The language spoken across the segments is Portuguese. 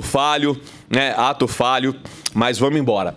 falho, né? Ato falho, mas vamos embora.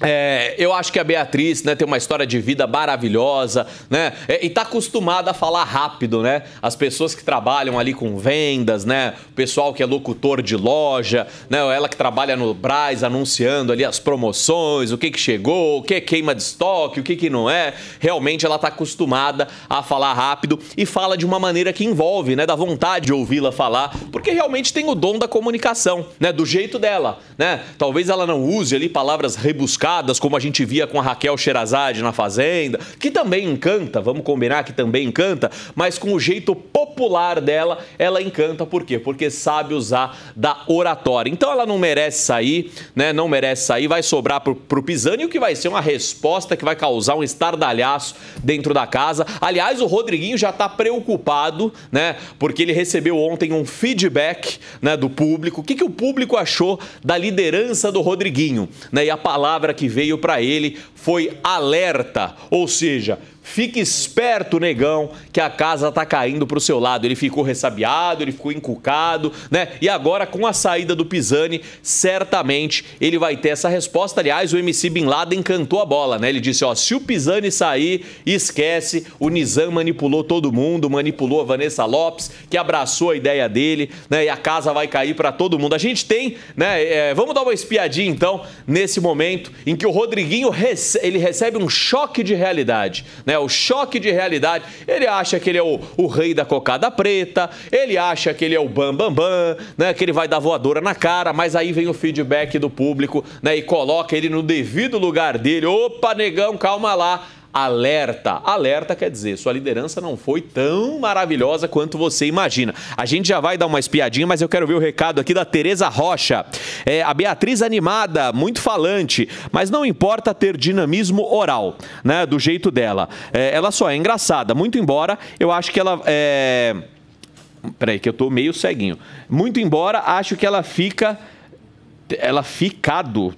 É, eu acho que a Beatriz né, tem uma história de vida maravilhosa, né? É, e está acostumada a falar rápido, né? As pessoas que trabalham ali com vendas, né? O pessoal que é locutor de loja, né? Ela que trabalha no Braz anunciando ali as promoções, o que que chegou, o que é queima de estoque, o que que não é. Realmente ela está acostumada a falar rápido e fala de uma maneira que envolve, né? Da vontade de ouvi-la falar, porque realmente tem o dom da comunicação, né? Do jeito dela, né? Talvez ela não use ali palavras rebuscadas como a gente via com a Raquel Sherazade na Fazenda, que também encanta, vamos combinar que também encanta, mas com o jeito popular popular dela, ela encanta por quê? Porque sabe usar da oratória. Então ela não merece sair, né? Não merece sair, vai sobrar pro, pro Pisani, o que vai ser uma resposta que vai causar um estardalhaço dentro da casa. Aliás, o Rodriguinho já está preocupado, né? Porque ele recebeu ontem um feedback, né, do público. O que, que o público achou da liderança do Rodriguinho, né? E a palavra que veio para ele foi alerta, ou seja, Fique esperto, negão, que a casa tá caindo pro seu lado. Ele ficou ressabiado, ele ficou encucado, né? E agora, com a saída do Pisani, certamente ele vai ter essa resposta. Aliás, o MC Bin Laden cantou a bola, né? Ele disse, ó, se o Pisani sair, esquece, o Nizam manipulou todo mundo, manipulou a Vanessa Lopes, que abraçou a ideia dele, né? E a casa vai cair para todo mundo. A gente tem, né? É, vamos dar uma espiadinha, então, nesse momento em que o Rodriguinho rece ele recebe um choque de realidade, né? é o choque de realidade. Ele acha que ele é o, o rei da cocada preta, ele acha que ele é o bam bam, bam, né? Que ele vai dar voadora na cara, mas aí vem o feedback do público, né? E coloca ele no devido lugar dele. Opa, negão, calma lá alerta. Alerta quer dizer, sua liderança não foi tão maravilhosa quanto você imagina. A gente já vai dar uma espiadinha, mas eu quero ver o recado aqui da Tereza Rocha. É, a Beatriz animada, muito falante, mas não importa ter dinamismo oral, né, do jeito dela. É, ela só é engraçada, muito embora eu acho que ela é... Peraí, que eu tô meio ceguinho. Muito embora, acho que ela fica ela ficado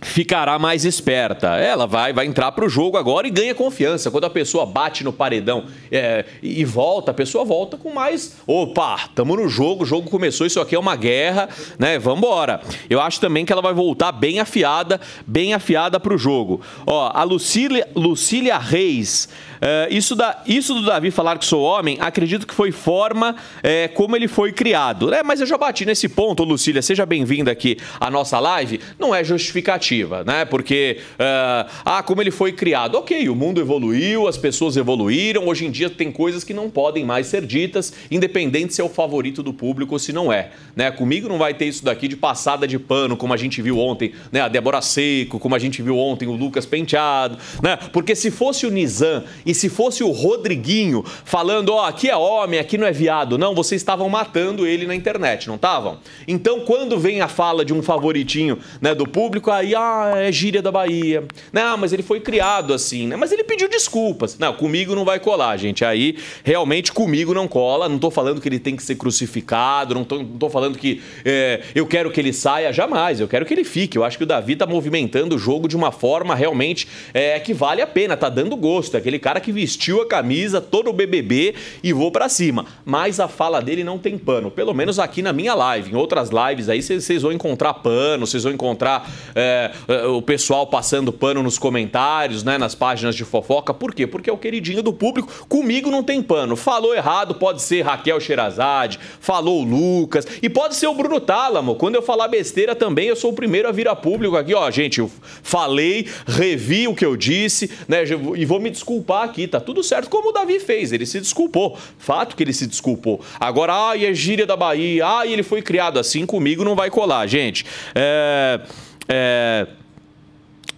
ficará mais esperta. Ela vai, vai entrar para o jogo agora e ganha confiança. Quando a pessoa bate no paredão é, e volta, a pessoa volta com mais. Opa, estamos no jogo, o jogo começou, isso aqui é uma guerra, né? Vamos embora. Eu acho também que ela vai voltar bem afiada, bem afiada para o jogo. Ó, a Lucília, Lucília Reis. É, isso, da, isso do Davi falar que sou homem, acredito que foi forma é, como ele foi criado. É, mas eu já bati nesse ponto, Lucília. Seja bem-vinda aqui à nossa live. Não é justificativa negativa, né? Porque, uh, ah, como ele foi criado. Ok, o mundo evoluiu, as pessoas evoluíram, hoje em dia tem coisas que não podem mais ser ditas, independente se é o favorito do público ou se não é. Né? Comigo não vai ter isso daqui de passada de pano, como a gente viu ontem, né? A Débora Seco, como a gente viu ontem, o Lucas Penteado, né? Porque se fosse o Nizam e se fosse o Rodriguinho falando, ó, oh, aqui é homem, aqui não é viado, não, vocês estavam matando ele na internet, não estavam? Então, quando vem a fala de um favoritinho né, do público, aí ah, é gíria da Bahia. Não, mas ele foi criado assim, né? Mas ele pediu desculpas. Não, comigo não vai colar, gente. Aí, realmente, comigo não cola. Não tô falando que ele tem que ser crucificado, não tô, não tô falando que é, eu quero que ele saia, jamais. Eu quero que ele fique. Eu acho que o Davi tá movimentando o jogo de uma forma realmente é, que vale a pena, tá dando gosto. É aquele cara que vestiu a camisa, todo o BBB e vou para cima. Mas a fala dele não tem pano, pelo menos aqui na minha live. Em outras lives aí vocês vão encontrar pano, vocês vão encontrar é, eh, o pessoal passando pano nos comentários, né, nas páginas de fofoca. Por quê? Porque é o queridinho do público. Comigo não tem pano. Falou errado, pode ser Raquel Xerazade, falou Lucas, e pode ser o Bruno Tálamo. Quando eu falar besteira também, eu sou o primeiro a virar público aqui, ó, gente. Eu falei, revi o que eu disse, né, e vou me desculpar aqui. Tá tudo certo, como o Davi fez. Ele se desculpou. Fato que ele se desculpou. Agora, ai, é gíria da Bahia, ai, ele foi criado assim, comigo não vai colar, gente. É. É,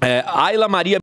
é, Ayla Maria